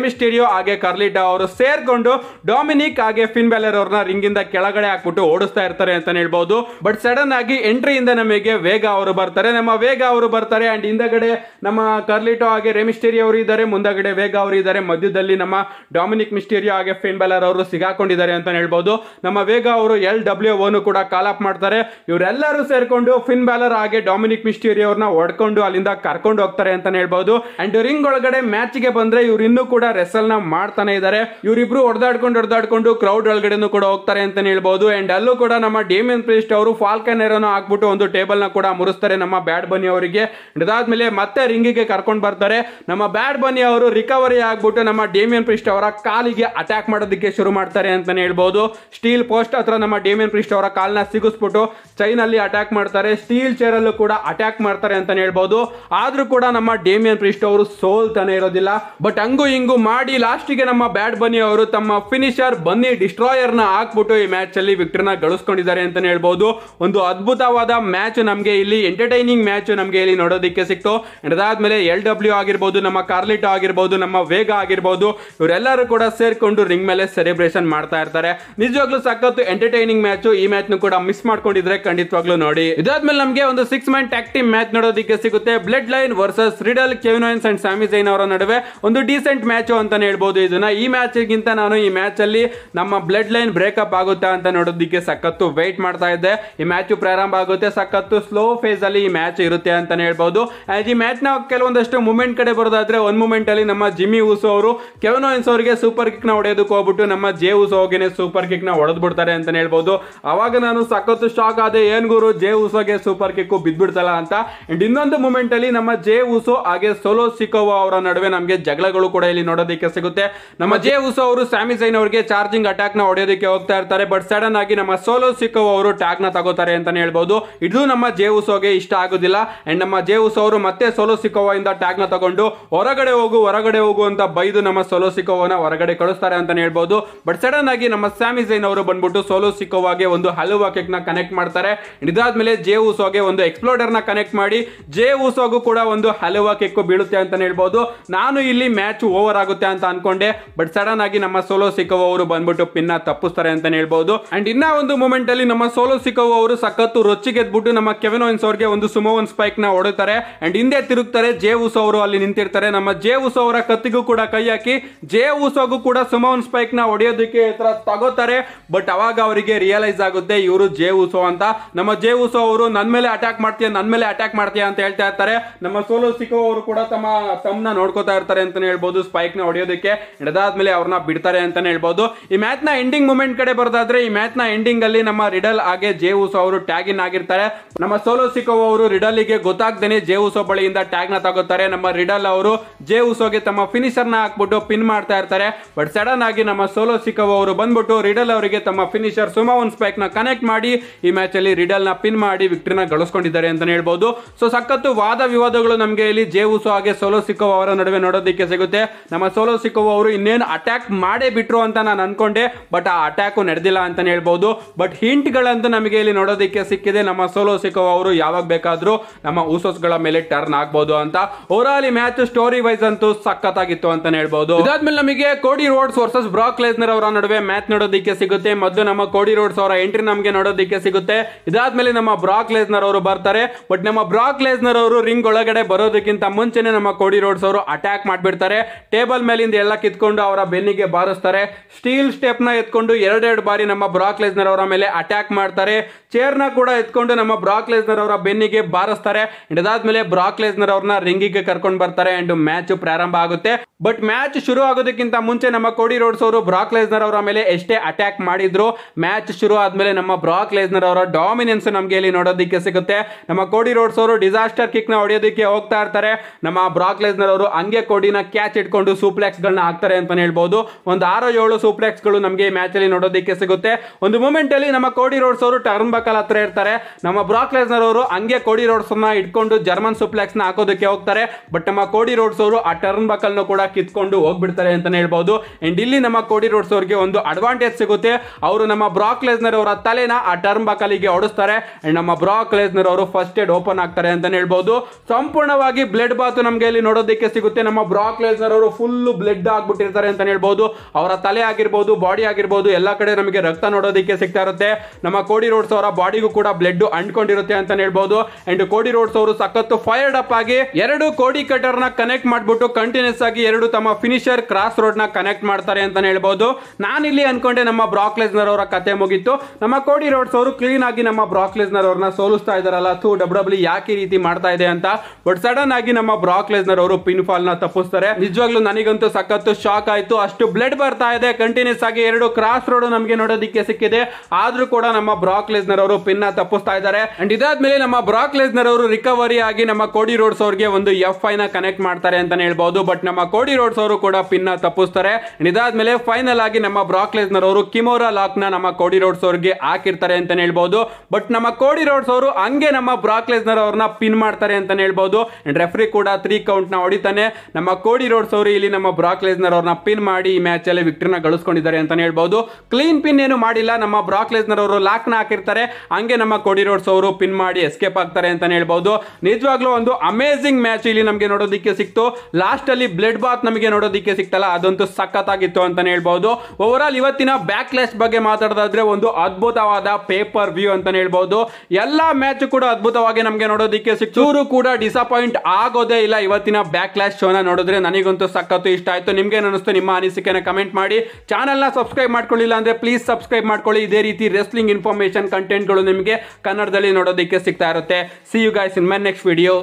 ಹಾಗೆ ಕಾರ್ಲಿಟಾ ಅವರು ಸೇರ್ಕೊಂಡು ಡಾಮಿನಿಕ್ ಹಾಗೆ ಫಿನ್ ಬ್ಯಾಲರ್ ಅವ್ರನ್ನ ರಿಂಗ್ ಇಂದ ಕೆಳಗಡೆ ಹಾಕ್ಬಿಟ್ಟು ಓಡಿಸ್ತಾ ಇರ್ತಾರೆ ಅಂತ ಹೇಳ್ಬೋದು ಬಟ್ ಸಡನ್ ಆಗಿ ಎಂಟ್ರಿ ಇಂದ ನಮಗೆ ವೇಗ ಅವರು ಬರ್ತಾರೆ ನಮ್ಮ ವೇಗ ಅವರು ಬರ್ತಾರೆ ಅಂಡ್ ಹಿಂದಗಡೆ ನಮ್ಮ ಕಾರ್ಲಿಟೋ ಹಾಗೆ ರೇ ಅವರು ಇದ್ದಾರೆ ಮುಂದಗಡೆ ವೇಗ ಅವರು ಇದ್ದಾರೆ ಮಧ್ಯದಲ್ಲಿ ನಮ್ಮ ಡಾಮಿನಿಕ್ ಮಿಸ್ಟೀರಿಯೋ ಹಾಗೆ ಫಿನ್ ಬ್ಯಾಲರ್ ಅವರು ಸಿಗಾಕೊಂಡಿದ್ದಾರೆ ಅಂತ ಹೇಳ್ಬೋದು ನಮ್ಮ ವೇಗ ಅವರು ಎಲ್ ಡಬ್ಲ್ಯೂ ಓನು ಕೂಡ ಕಾಲ ಮಾಡ್ತಾರೆ ಇವರೆಲ್ಲರೂ ಸೇರ್ಕೊಂಡು ಫಿನ್ ಬ್ಯಾಲರ್ ಹಾಗೆ ಡಾಮಿನಿಕ್ ಮಿಸ್ಟೇರಿ ಅವ್ರನ್ನ ಹೊಡ್ಕೊಂಡು ಅಲ್ಲಿಂದ ಕರ್ಕೊಂಡು ಹೋಗ್ತಾರೆ ಅಂತಾನೆ ಹೇಳ್ಬಹುದು ಅಂಡ್ ರಿಂಗ್ ಒಳಗಡೆ ಮ್ಯಾಚ್ ಗೆ ಬಂದ್ರೆ ಇವ್ರು ಇನ್ನೂ ಕೂಡ ರೆಸಲ್ ನ ಮಾಡ್ತಾನೆ ಇದ್ದಾರೆ ಇವರಿಬ್ರು ಹೊಡೆದಾಡ್ಕೊಂಡು ಹೊಡೆದಾಡ್ಕೊಂಡು ಕ್ರೌಡ್ ಒಳಗಡೆನೂ ಕೂಡ ಹೋಗ್ತಾರೆ ಅಂತಾನೆ ಹೇಳ್ಬಹುದು ಅಂಡ್ ಅಲ್ಲೂ ಕೂಡ ನಮ್ಮ ಡೇಮಿಯನ್ ಪ್ರಿಸ್ಟ್ ಅವರು ಫಾಲ್ಕನ್ ಏರೋನು ಹಾಕ್ಬಿಟ್ಟು ಒಂದು ಟೇಬಲ್ ನ ಕೂಡ ಮುರಿಸ್ತಾರೆ ನಮ್ಮ ಬ್ಯಾಡ್ ಬನ್ನಿ ಅವರಿಗೆ ಇದಾದ್ಮೇಲೆ ಮತ್ತೆ ರಿಂಗಿಗೆ ಕರ್ಕೊಂಡು ಬರ್ತಾರೆ ನಮ್ಮ ಬ್ಯಾಡ್ ಬನ್ನಿ ಅವರು ರಿಕವರಿ ಆಗ್ಬಿಟ್ಟು ನಮ್ಮ ಡೇಮಿಯನ್ ಪ್ರಿಸ್ಟ್ ಅವರ ಕಾಲಿಗೆ ಅಟ್ಯಾಕ್ ಮಾಡೋದಕ್ಕೆ ಶುರು ಮಾಡ್ತಾರೆ ಅಂತಾನೆ ಹೇಳ್ಬಹುದು ಸ್ಟೀಲ್ ಪೋಸ್ಟ್ ಹತ್ರ ನಮ್ಮ ಡೇಮಿಯನ್ ಪ್ರಿಸ್ಟ್ ಅವರ ಕಾಲ್ನ ಚೈನ್ ಚೈನಲ್ಲಿ ಅಟ್ಯಾಕ್ ಮಾಡ್ತಾರೆ ಸ್ಟೀಲ್ ಚೇರ್ ಅಲ್ಲೂ ಕೂಡ ಅಟ್ಯಾಕ್ ಮಾಡ್ತಾರೆ ಅಂತ ಹೇಳ್ಬಹುದು ಆದ್ರೂ ಕೂಡ ನಮ್ಮ ಡೇಮಿಯನ್ ಪ್ರಿಸ್ಟ್ ಅವರು ಸೋಲ್ತಾನೆ ಇರೋದಿಲ್ಲ ಬಟ್ ಹಂಗು ಹಿಂಗು ಮಾಡಿ ಗೆ ನಮ್ಮ ಬ್ಯಾಟ್ ಬನ್ನಿ ಅವರು ತಮ್ಮ ಫಿನಿಶರ್ ಬನ್ನಿ ನ ಹಾಕ್ಬಿಟ್ಟು ಈ ಮ್ಯಾಚಲ್ಲಿ ನ ಗಳಿಸ್ಕೊಂಡಿದ್ದಾರೆ ಅಂತಾನೆ ಹೇಳ್ಬಹುದು ಒಂದು ಅದ್ಭುತವಾದ ಮ್ಯಾಚ್ ನಮಗೆ ಇಲ್ಲಿ ಎಂಟರ್ಟೈನಿಂಗ್ ಮ್ಯಾಚ್ ನಮ್ಗೆ ಇಲ್ಲಿ ನೋಡೋದಕ್ಕೆ ಸಿಕ್ತು ಅದಾದ್ಮೇಲೆ ಎಲ್ ಡಬ್ಲ್ಯೂ ಆಗಿರ್ಬಹುದು ನಮ್ಮ ಕಾರ್ಲಿಟೋ ಆಗಿರ್ಬೋದು ನಮ್ಮ ವೇಗ ಆಗಿರ್ಬೋದು ಇವರೆಲ್ಲರೂ ಕೂಡ ಸೇರಿಕೊಂಡು ರಿಂಗ್ ಮೇಲೆ ಸೆಲೆಬ್ರೇಷನ್ ಮಾಡ್ತಾ ಇರ್ತಾರೆ ನಿಜವಾಗ್ಲೂ ಸಖತ್ತು ಎಂಟರ್ಟೈನಿಂಗ್ ಮ್ಯಾಚ್ ಈ ಮ್ಯಾಚ್ ಕೂಡ ಮಿಸ್ ಮಿಸ್ ಮಾಡ್ಕೊಂಡಿದ್ರೆ ಖಂಡಿತವಾಗ್ಲೂ ನೋಡಿ ಇದಾದ್ಮೇಲೆ ನಮಗೆ ಒಂದು six man tag team match ನೋಡೋದಕ್ಕೆ ಸಿಗುತ್ತೆ Bloodline versus Riddle Kevin Owens and Sami Zayn ಅವರ ನಡುವೆ ಒಂದು ಡೀಸೆಂಟ್ ಮ್ಯಾಚ್ ಅಂತಾನೆ ಹೇಳ್ಬೋದು ಇದನ್ನ ಈ ಮ್ಯಾಚ್ ಗಿಂತ ನಾನು ಈ ಮ್ಯಾಚ್ ಅಲ್ಲಿ ನಮ್ಮ ಬ್ಲಡ್ ಲೈನ್ ಬ್ರೇಕಪ್ ಆಗುತ್ತಾ ಅಂತ ನೋಡೋದಿಕ್ಕೆ ಸಖತ್ತು ವೆಯ್ಟ್ ಮಾಡ್ತಾ ಇದ್ದೆ ಈ ಮ್ಯಾಚ್ ಪ್ರಾರಂಭ ಆಗುತ್ತೆ ಸಖತ್ತು ಸ್ಲೋ ಫೇಸ್ ಅಲ್ಲಿ ಈ ಮ್ಯಾಚ್ ಇರುತ್ತೆ ಅಂತಾನೆ ಹೇಳ್ಬಹುದು ಈ ಮ್ಯಾಚ್ ನ ಕೆಲವೊಂದಷ್ಟು ಮೂಮೆಂಟ್ ಕಡೆ ಬರೋದಾದ್ರೆ ಒಂದ್ ಮೂಮೆಂಟ್ ಅಲ್ಲಿ ನಮ್ಮ ಜಿಮ್ಮಿ ಉಸು ಅವರು ಕೆವಿನೋಯನ್ಸ್ ಅವರಿಗೆ ಸೂಪರ್ ಕಿಕ್ ನ ಹೊಡೆಯೋದಕ್ಕೆ ಹೋಗ್ಬಿಟ್ಟು ನಮ್ಮ ಜೆ ಉಸು ಹೋಗಿನೇ ಸೂಪರ್ ಕಿಕ್ ನ ಬಿಡ್ತಾರೆ ಅಂತಾನೆ ಹೇಳ್ಬಹುದು ಅವಾಗ ನಾನು ಸ್ಟಾಕ್ ಆದ ಏನ್ ಗುರು ಜೆ ಉಸೋಗೆ ಸೂಪರ್ ಕಿಕ್ ಬಿದ್ಬಿಡ್ತಲ್ಲ ಅಂತ ಅಂಡ್ ಇನ್ನೊಂದು ಮೂಮೆಂಟ್ ಅಲ್ಲಿ ನಮ್ಮ ಜೆ ಉಸೋ ಹಾಗೆ ಸೋಲೋ ಸಿಕೋವ ಅವರ ನಡುವೆ ನಮಗೆ ಜಗಳಗಳು ಕೂಡ ಇಲ್ಲಿ ನೋಡೋದಕ್ಕೆ ಸಿಗುತ್ತೆ ನಮ್ಮ ಜೆ ಉಸೋ ಅವರು ಸ್ಯಾಮಿ ಸೈನ್ ಅವರಿಗೆ ಚಾರ್ಜಿಂಗ್ ಅಟ್ಯಾಕ್ ನ ಹೊಡೆಯೋದಕ್ಕೆ ಹೋಗ್ತಾ ಇರ್ತಾರೆ ಬಟ್ ಸಡನ್ ಆಗಿ ನಮ್ಮ ಸೋಲೋ ಸಿಕೋವ ಅವರು ಟ್ಯಾಗ್ ನ ತಗೋತಾರೆ ಅಂತಾನೆ ಹೇಳ್ಬಹುದು ಇದು ನಮ್ಮ ಜೆ ಉಸೋಗೆ ಇಷ್ಟ ಆಗುದಿಲ್ಲ ಅಂಡ್ ನಮ್ಮ ಜೆ ಉಸೋ ಅವರು ಮತ್ತೆ ಸೋಲೋ ಸಿಕ್ಕೋವಾ ಇಂದ ಟ್ಯಾಗ್ ನ ತಗೊಂಡು ಹೊರಗಡೆ ಹೋಗು ಹೊರಗಡೆ ಹೋಗು ಅಂತ ಬೈದು ನಮ್ಮ ಸೋಲೋ ಸಿಕೋವನ ಹೊರಗಡೆ ಕಳಿಸ್ತಾರೆ ಅಂತಾನೆ ಹೇಳ್ಬಹುದು ಬಟ್ ಸಡನ್ ಆಗಿ ನಮ್ಮ ಸ್ಯಾಮಿ ಸೈನ್ ಅವರು ಬಂದ್ಬಿಟ್ಟು ಸೋಲೋ ಸಿಕೋವಾಗೆ ಒಂದು ಹಲವು ವಾಕ್ಯಕ್ ನ ಕನೆಕ್ಟ್ ಮಾಡ್ತಾರೆ ಇದಾದ್ಮೇಲೆ ಜೆ ಊಸೋಗೆ ಒಂದು ಎಕ್ಸ್ಪ್ಲೋಡರ್ ನ ಕನೆಕ್ಟ್ ಮಾಡಿ ಜೆ ಊಸೋಗು ಕೂಡ ಒಂದು ಹಲವ ಕಿಕ್ಕು ಬೀಳುತ್ತೆ ಅಂತ ಹೇಳ್ಬೋದು ನಾನು ಇಲ್ಲಿ ಮ್ಯಾಚ್ ಓವರ್ ಆಗುತ್ತೆ ಅಂತ ಅನ್ಕೊಂಡೆ ಬಟ್ ಸಡನ್ ಆಗಿ ನಮ್ಮ ಸೋಲೋ ಸಿಕ್ಕೋ ಅವರು ಬಂದ್ಬಿಟ್ಟು ಪಿನ್ನ ತಪ್ಪಿಸ್ತಾರೆ ಅಂತ ಹೇಳ್ಬೋದು ಅಂಡ್ ಇನ್ನ ಒಂದು ಮೂಮೆಂಟ್ ಅಲ್ಲಿ ನಮ್ಮ ಸೋಲೋ ಸಿಕ್ಕೋ ಅವರು ಸಖತ್ತು ರೊಚ್ಚಿಗೆದ್ಬಿಟ್ಟು ನಮ್ಮ ಕೆವೆನ್ ಓನ್ಸ್ ಅವ್ರಿಗೆ ಒಂದು ಸುಮೋ ಒನ್ ಸ್ಪೈಕ್ ನ ಹೊಡುತ್ತಾರೆ ಅಂಡ್ ಹಿಂದೆ ತಿರುಗ್ತಾರೆ ಜೆ ಉಸೋ ಅವರು ಅಲ್ಲಿ ನಿಂತಿರ್ತಾರೆ ನಮ್ಮ ಜೆ ಉಸೋ ಅವರ ಕತ್ತಿಗೂ ಕೂಡ ಕೈ ಹಾಕಿ ಜೆ ಊಸೋಗು ಕೂಡ ಒನ್ ಸ್ಪೈಕ್ ನ ಹೊಡೆಯೋದಕ್ಕೆ ತಗೋತಾರೆ ಬಟ್ ಅವಾಗ ಅವರಿಗೆ ರಿಯಲೈಸ್ ಆಗುತ್ತೆ ಇವರು ಜೆ ಜೆ ಉಸೋ ಅಂತ ನಮ್ಮ ಜೆ ಉಸೋ ಅವರು ನನ್ನ ಮೇಲೆ ಅಟ್ಯಾಕ್ ಮಾಡ್ತೀಯ ನನ್ನ ಮೇಲೆ ಅಟ್ಯಾಕ್ ಮಾಡ್ತೀಯ ಅಂತ ಹೇಳ್ತಾ ಇರ್ತಾರೆ ನಮ್ಮ ಸೋಲೋ ಸಿಕೋ ಅವರು ಕೂಡ ತಮ್ಮ ತಮ್ಮನ್ನ ನೋಡ್ಕೋತಾ ಇರ್ತಾರೆ ಅಂತಾನೆ ಹೇಳ್ಬೋದು ಸ್ಪೈಕ್ ನ ಹೊಡೆಯೋದಕ್ಕೆ ನಡೆದಾದ್ಮೇಲೆ ಅವ್ರನ್ನ ಬಿಡ್ತಾರೆ ಅಂತಾನೆ ಹೇಳ್ಬೋದು ಈ ಮ್ಯಾಚ್ ನ ಎಂಡಿಂಗ್ ಮೂಮೆಂಟ್ ಕಡೆ ಬರೋದಾದ್ರೆ ಈ ಮ್ಯಾಚ್ ನ ಎಂಡಿಂಗ್ ಅಲ್ಲಿ ನಮ್ಮ ರಿಡಲ್ ಹಾಗೆ ಜೆ ಉಸೋ ಅವರು ಟ್ಯಾಗ್ ಇನ್ ಆಗಿರ್ತಾರೆ ನಮ್ಮ ಸೋಲೋ ಸಿಕ್ಕೋ ಅವರು ರಿಡಲ್ ಗೆ ಗೊತ್ತಾಗ್ದೇನೆ ಜೆ ಉಸೋ ಬಳಿಯಿಂದ ಟ್ಯಾಗ್ ನ ತಗೋತಾರೆ ನಮ್ಮ ರಿಡಲ್ ಅವರು ಜೆ ಉಸೋಗೆ ತಮ್ಮ ಫಿನಿಶರ್ ನ ಹಾಕ್ಬಿಟ್ಟು ಪಿನ್ ಮಾಡ್ತಾ ಇರ್ತಾರೆ ಬಟ್ ಸಡನ್ ಆಗಿ ನಮ್ಮ ಸೋಲೋ ಸಿಕ್ಕೋ ಅವರು ಬಂದ್ಬಿಟ್ಟು ರಿಡಲ್ ಅವರಿಗೆ ತಮ್ಮ ಫಿನಿಶರ್ ಸುಮಾ ಒಂದು ಸ್ಪೈಕ್ ನ ಕನೆಕ್ಟ್ ಮಾಡಿ ಈ ಮ್ಯಾಚ್ ಅಲ್ಲಿ ರಿಡಲ್ ನ ಪಿನ್ ಮಾಡಿ ನ ಗಳಿಸ್ಕೊಂಡಿದ್ದಾರೆ ಅಂತ ಹೇಳ್ಬಹುದು ಸೊ ಸಖತ್ತು ವಾದ ವಿವಾದಗಳು ನಮಗೆ ಇಲ್ಲಿ ಜೇ ಉಸು ಹಾಗೆ ಸೋಲೋ ಸಿಕ್ಕೋ ಅವರ ನಡುವೆ ನೋಡೋದಿಕ್ಕೆ ಸಿಗುತ್ತೆ ನಮ್ಮ ಸೋಲೋ ಸಿಕ್ಕೋ ಅವರು ಇನ್ನೇನು ಅಟ್ಯಾಕ್ ಮಾಡೇ ಬಿಟ್ರು ಅಂತ ನಾನು ಅನ್ಕೊಂಡೆ ಬಟ್ ಆ ಅಟ್ಯಾಕ್ ನಡೆದಿಲ್ಲ ಅಂತ ಹೇಳ್ಬಹುದು ಬಟ್ ಹಿಂಟ್ ಗಳಂತ ನಮಗೆ ಇಲ್ಲಿ ನೋಡೋದಿಕ್ಕೆ ಸಿಕ್ಕಿದೆ ನಮ್ಮ ಸೋಲೋ ಸಿಕ್ಕೋ ಅವರು ಯಾವಾಗ ಬೇಕಾದ್ರೂ ನಮ್ಮ ಉಸೋಸ್ ಗಳ ಮೇಲೆ ಟರ್ನ್ ಆಗ್ಬಹುದು ಅಂತ ಓವರ್ ಈ ಮ್ಯಾಚ್ ಸ್ಟೋರಿ ವೈಸ್ ಅಂತೂ ಸಖತ್ತಾಗಿತ್ತು ಅಂತ ಹೇಳ್ಬಹುದು ಇದಾದ್ಮೇಲೆ ನಮಗೆ Cody Rhodes versus Brock Lesnar ಅವರ ನಡುವೆ ಮ್ಯಾಚ್ ನೋಡೋದಿಕ್ಕೆ ಸಿಗುತ್ತೆ ಮೊದಲು ನಮ್ಮ ಕೋಡಿ ರೋಡ್ಸ್ ಅವರ ಎಂಟ್ರಿ ನಮಗೆ ನೋಡೋದಕ್ಕೆ ಸಿಗುತ್ತೆ ಇದಾದ್ಮೇಲೆ ನಮ್ಮ ಬ್ರಾಕ್ ಲೇಸ್ನರ್ ಅವರು ಬರ್ತಾರೆ ಬಟ್ ನಮ್ಮ ಬ್ರಾಕ್ ಲೇಸ್ನರ್ ಅವರು ರಿಂಗ್ ಒಳಗಡೆ ಬರೋದಕ್ಕಿಂತ ಮುಂಚೆನೆ ನಮ್ಮ ಕೋಡಿ ರೋಡ್ಸ್ ಅವರು ಅಟ್ಯಾಕ್ ಮಾಡಿಬಿಡ್ತಾರೆ ಟೇಬಲ್ ಮೇಲಿಂದ ಎಲ್ಲ ಕಿತ್ಕೊಂಡು ಅವರ ಬೆನ್ನಿಗೆ ಬಾರಿಸ್ತಾರೆ ಸ್ಟೀಲ್ ಸ್ಟೆಪ್ ನ ಎತ್ಕೊಂಡು ಎರಡೆರಡು ಬಾರಿ ನಮ್ಮ ಬ್ರಾಕ್ ಲೇಸ್ನರ್ ಅವರ ಮೇಲೆ ಅಟ್ಯಾಕ್ ಮಾಡ್ತಾರೆ ಚೇರ್ ನ ಕೂಡ ಎತ್ಕೊಂಡು ನಮ್ಮ ಬ್ರಾಕ್ ಲೇಸ್ನರ್ ಅವರ ಬೆನ್ನಿಗೆ ಬಾರಿಸ್ತಾರೆ ಅಂಡ್ ಅದಾದ್ಮೇಲೆ ಬ್ರಾಕ್ ಲೇಸ್ನರ್ ಅವ್ರನ್ನ ರಿಂಗಿಗೆ ಕರ್ಕೊಂಡು ಬರ್ತಾರೆ ಅಂಡ್ ಮ್ಯಾಚ್ ಪ್ರಾರಂಭ ಆಗುತ್ತೆ ಬಟ್ ಮ್ಯಾಚ್ ಶುರು ಆಗೋದಕ್ಕಿಂತ ಮುಂಚೆ ನಮ್ಮ ಕೋಡಿ ರೋಡ್ಸ್ ಅವರು ಬ್ರಾಕ್ ಲೇಸ್ನರ್ ಅವರ ಮೇಲೆ ಎಷ್ಟೇ ಅಟ್ಯಾಕ್ ಮಾಡಿದ್ರು ಮ್ಯಾಚ್ ಶುರು ಆದ್ಮೇಲೆ ನಮ್ಮ ಬ್ರಾಕ್ ಬ್ರಾಕ್ ಲೇಸ್ನರ್ ಅವರ ಡಾಮಿನೆನ್ಸ್ ನಮಗೆ ಇಲ್ಲಿ ನೋಡೋದಕ್ಕೆ ಸಿಗುತ್ತೆ ನಮ್ಮ ಕೋಡಿ ರೋಡ್ಸ್ ಅವರು ಡಿಸಾಸ್ಟರ್ ಕಿಕ್ ನ ಹೊಡೆಯೋದಕ್ಕೆ ಹೋಗ್ತಾ ಇರ್ತಾರೆ ನಮ್ಮ ಬ್ರಾಕ್ ಲೇಸ್ನರ್ ಅವರು ಹಂಗೆ ಕೋಡಿನ ಕ್ಯಾಚ್ ಇಟ್ಕೊಂಡು ಸೂಪ್ಲೆಕ್ಸ್ ಗಳನ್ನ ಹಾಕ್ತಾರೆ ಅಂತಾನೆ ಹೇಳ್ಬಹುದು ಒಂದು ಆರು ಏಳು ಸೂಪ್ಲೆಕ್ಸ್ ಗಳು ನಮಗೆ ಮ್ಯಾಚ್ ಅಲ್ಲಿ ನೋಡೋದಕ್ಕೆ ಸಿಗುತ್ತೆ ಒಂದು ಮೂಮೆಂಟ್ ಅಲ್ಲಿ ನಮ್ಮ ಕೋಡಿ ರೋಡ್ಸ್ ಅವರು ಟರ್ನ್ ಬಕಲ್ ಹತ್ರ ಇರ್ತಾರೆ ನಮ್ಮ ಬ್ರಾಕ್ ಲೇಸ್ನರ್ ಅವರು ಹಂಗೆ ಕೋಡಿ ರೋಡ್ಸ್ ಅನ್ನ ಇಟ್ಕೊಂಡು ಜರ್ಮನ್ ಸೂಪ್ಲೆಕ್ಸ್ ನ ಹಾಕೋದಕ್ಕೆ ಹೋಗ್ತಾರೆ ಬಟ್ ನಮ್ಮ ಕೋಡಿ ರೋಡ್ಸ್ ಅವರು ಆ ಟರ್ನ್ ಬಕಲ್ ನ ಕೂಡ ಕಿತ್ಕೊಂಡು ಹೋಗ್ಬಿಡ್ತಾರೆ ಅಂತಾನೆ ಹೇಳ್ಬಹುದು ಅಂಡ್ ಇಲ್ಲಿ ನಮ್ಮ ಕೋಡಿ ರೋಡ್ಸ್ ಅವರಿಗೆ ಒಂದು ಅಡ್ವಾಂಟೇಜ್ ಸಿಗುತ್ತೆ ಅವರು ನಮ್ಮ ಬ್ರಾಕ್ ಲೇಸ್ನರ್ ಅವರ ತಲೆನ ಆ ಟರ್ಮ್ ಬಕಲಿಗೆ ಓಡಿಸ್ತಾರೆ ಅಂಡ್ ನಮ್ಮ ಬ್ರಾಕ್ ಲೆಸ್ನರ್ ಅವರು ಫಸ್ಟ್ ಏಡ್ ಓಪನ್ ಆಗ್ತಾರೆ ಅಂತಾನೆ ಹೇಳ್ಬಹುದು ಸಂಪೂರ್ಣವಾಗಿ ಬ್ಲಡ್ ಬಾತ್ ನಮಗೆ ಇಲ್ಲಿ ನೋಡೋದಕ್ಕೆ ಸಿಗುತ್ತೆ ನಮ್ಮ ಬ್ರಾಕ್ ಲೆಸ್ನರ್ ಅವರು ಫುಲ್ ಬ್ಲಡ್ ಆಗ್ಬಿಟ್ಟಿರ್ತಾರೆ ಅಂತಾನೆ ಹೇಳ್ಬಹುದು ಅವರ ತಲೆ ಆಗಿರ್ಬೋದು ಬಾಡಿ ಆಗಿರ್ಬೋದು ಎಲ್ಲ ಕಡೆ ನಮಗೆ ರಕ್ತ ನೋಡೋದಕ್ಕೆ ಸಿಗ್ತಾ ಇರುತ್ತೆ ನಮ್ಮ ಕೋಡಿ ರೋಡ್ಸ್ ಅವರ ಬಾಡಿಗೂ ಕೂಡ ಬ್ಲಡ್ ಅಂಡ್ಕೊಂಡಿರುತ್ತೆ ಅಂತಾನೆ ಹೇಳ್ಬಹುದು ಅಂಡ್ ಕೋಡಿ ರೋಡ್ಸ್ ಅವರು ಸಖತ್ತು ಫೈರ್ಡ್ ಅಪ್ ಆಗಿ ಎರಡು ಕೋಡಿ ಕಟರ್ ನ ಕನೆಕ್ಟ್ ಮಾಡ್ಬಿಟ್ಟು ಕಂಟಿನ್ಯೂಸ್ ಆಗಿ ಎರಡು ತಮ್ಮ ಫಿನಿಷರ್ ಕ್ರಾಸ್ ರೋಡ್ ನ ಕನೆಕ್ಟ್ ಮಾಡ್ತಾರೆ ಅಂತಾನೆ ಹೇಳ್ಬಹುದು ನಾನಿಲ್ಲಿ ಅನ್ಕೊಂಡೆ ನಮ್ಮ ಬ್ರಾಕ್ಲೆಸ್ನರ್ ಅವರ ಕತೆ ಮುಗಿತ್ತು ನಮ್ಮ ಕೋಡಿ ರೋಡ್ ಅವರು ಕ್ಲೀನ್ ಆಗಿ ನಮ್ಮ ಬ್ರಾಕ್ಲೆಸ್ನರ್ ಅವ್ರನ್ನ ಸೋಲಿಸ್ತಾ ಇದಾರಲ್ಲ ಥೂ ಡಬ್ಲ್ಯೂ e ಯಾಕೆ ರೀತಿ ಮಾಡ್ತಾ ಇದೆ ಅಂತ ಬಟ್ ಸಡನ್ ಆಗಿ ನಮ್ಮ ಬ್ರಾಕ್ಲೆಸ್ನರ್ ಅವರು ಪಿನ್ ಫಾಲ್ ನ ತಪ್ಪಿಸ್ತಾರೆ ನಿಜವಾಗ್ಲೂ ನನಗಂತೂ ಸಖತ್ತು ಶಾಕ್ ಆಯ್ತು ಅಷ್ಟು ಬ್ಲಡ್ ಬರ್ತಾ ಇದೆ ಕಂಟಿನ್ಯೂಸ್ ಆಗಿ ಎರಡು ಕ್ರಾಸ್ ರೋಡ್ ನಮಗೆ ನೋಡೋದಿಕ್ಕೆ ಸಿಕ್ಕಿದೆ ಆದ್ರೂ ಕೂಡ ನಮ್ಮ ಬ್ರಾಕ್ ಅವರು ಪಿನ್ ತಪ್ಪಿಸ್ತಾ ಇದ್ದಾರೆ ಅಂಡ್ ಇದಾದ್ಮೇಲೆ ನಮ್ಮ ಬ್ರಾಕ್ ಅವರು ರಿಕವರಿ ಆಗಿ ನಮ್ಮ ಕೋಡಿ ರೋಡ್ಸ್ ಅವ್ರಿಗೆ ಒಂದು ಎಫ್ ಐ ನ ಕನೆಕ್ಟ್ ಮಾಡ್ತಾರೆ ಅಂತಾನೆ ಹೇಳ್ಬಹುದು ಬಟ್ ನಮ್ಮ ಕೋಡಿ ರೋಡ್ಸ್ ಅವರು ಕೂಡ ಪಿನ್ ನ ತಪ್ಪಿಸ್ತಾರೆ ಇದಾದ್ಮೇಲೆ ಫೈನಲ್ ಆಗಿ ನಮ್ಮ ಬ್ರಾಕ್ ಅವರು ಕಿಮೋರಾ ಲಾಕ್ ನ ನಮ್ಮ ಕೋಡಿ ರೋಡ್ಸ್ ಅವ್ರಿಗೆ ಹಾಕಿರ್ತಾರೆ ಅಂತಲೇ ಹೇಳ್ಬೋದು ಬಟ್ ನಮ್ಮ ಕೋಡಿ ರೋಡ್ಸ್ ಅವರು ಹಂಗೆ ನಮ್ಮ ಬ್ರಾಕ್ ಲೆಸ್ನರ್ ಅವ್ರನ್ನ ಪಿನ್ ಮಾಡ್ತಾರೆ ಅಂತಲೇ ಹೇಳ್ಬೋದು ಅಂಡ್ ರೆಫ್ರಿ ಕೂಡ ತ್ರೀ ಕೌಂಟ್ನ ಹೊಡಿತಾನೆ ನಮ್ಮ ಕೋಡಿ ರೋಡ್ಸ್ ಅವರು ಇಲ್ಲಿ ನಮ್ಮ ಬ್ರಾಕ್ ಲೆಸ್ನರ್ ಅವ್ರನ್ನ ಪಿನ್ ಮಾಡಿ ಈ ಮ್ಯಾಚಲ್ಲಿ ವಿಕ್ಟ್ರಿನ ಗಳಿಸ್ಕೊಂಡಿದ್ದಾರೆ ಅಂತಲೇ ಹೇಳ್ಬೋದು ಕ್ಲೀನ್ ಪಿನ್ ಏನು ಮಾಡಿಲ್ಲ ನಮ್ಮ ಬ್ರಾಕ್ ಲೆಸ್ನರ್ ಅವರು ಲಾಕ್ನ ಹಾಕಿರ್ತಾರೆ ಹಂಗೆ ನಮ್ಮ ಕೋಡಿ ರೋಡ್ಸ್ ಅವರು ಪಿನ್ ಮಾಡಿ ಎಸ್ಕೇಪ್ ಆಗ್ತಾರೆ ಅಂತಲೇ ಹೇಳ್ಬೋದು ನಿಜವಾಗ್ಲೂ ಒಂದು ಅಮೇಸಿಂಗ್ ಮ್ಯಾಚ್ ಇಲ್ಲಿ ನಮಗೆ ನೋಡೋದಿಕ್ಕೆ ಸಿಕ್ತು ಲಾಸ್ಟ್ ಅಲ್ಲಿ ಬ್ಲಡ್ ಬಾತ್ ನಮಗೆ ನೋಡೋದಿಕ್ಕೆ ಸಿಕ್ತಲ್ಲ ಅದಂತೂ ಸಖತ್ತಾಗಿತ್ತು ಅಂತಾನೆ ಹೇಳ್ಬಹುದು ಓವರ್ ಆಲ್ ಇವತ್ತಿನ ಬ್ಯಾಕ್ ಬಗ್ಗೆ ಮಾತಾಡೋದಾದ್ರೆ ಒಂದು ಅದ್ಭುತವಾದ ಪೇಪರ್ ವ್ಯೂ ಅಂತಾನೆ ಹೇಳ್ಬಹುದು ಎಲ್ಲಾ ಮ್ಯಾಚ್ ಕೂಡ ಅದ್ಭುತವಾಗಿ ನಮಗೆ ನೋಡೋದಕ್ಕೆ ಸಿಕ್ತು ಕೂಡ ಡಿಸಪಾಯಿಂಟ್ ಆಗೋದೇ ಇಲ್ಲ ಇವತ್ತಿನ ಬ್ಯಾಕ್ ಲ್ಯಾಶ್ ಶೋನ ನೋಡಿದ್ರೆ ನನಗಂತೂ ಸಖತ್ತು ಇಷ್ಟ ಆಯ್ತು ನಿಮ್ಗೆ ಅನಿಸ್ತು ನಿಮ್ಮ ಅನಿಸಿಕೆನ ಕಮೆಂಟ್ ಮಾಡಿ ನ ಸಬ್ಸ್ಕ್ರೈಬ್ ಮಾಡ್ಕೊಳ್ಳಿಲ್ಲ ಅಂದ್ರೆ ಪ್ಲೀಸ್ ಸಬ್ಸ್ಕ್ರೈಬ್ ಮಾಡ್ಕೊಳ್ಳಿ ಇದೇ ರೀತಿ ರೆಸ್ಲಿಂಗ್ ಇನ್ಫಾರ್ಮೇಶನ್ ಕಂಟೆಂಟ್ಗಳು ನಿಮಗೆ ಕನ್ನಡದಲ್ಲಿ ನೋಡೋದಕ್ಕೆ ಸಿಗ್ತಾ ಇರುತ್ತೆ see you guys in my next video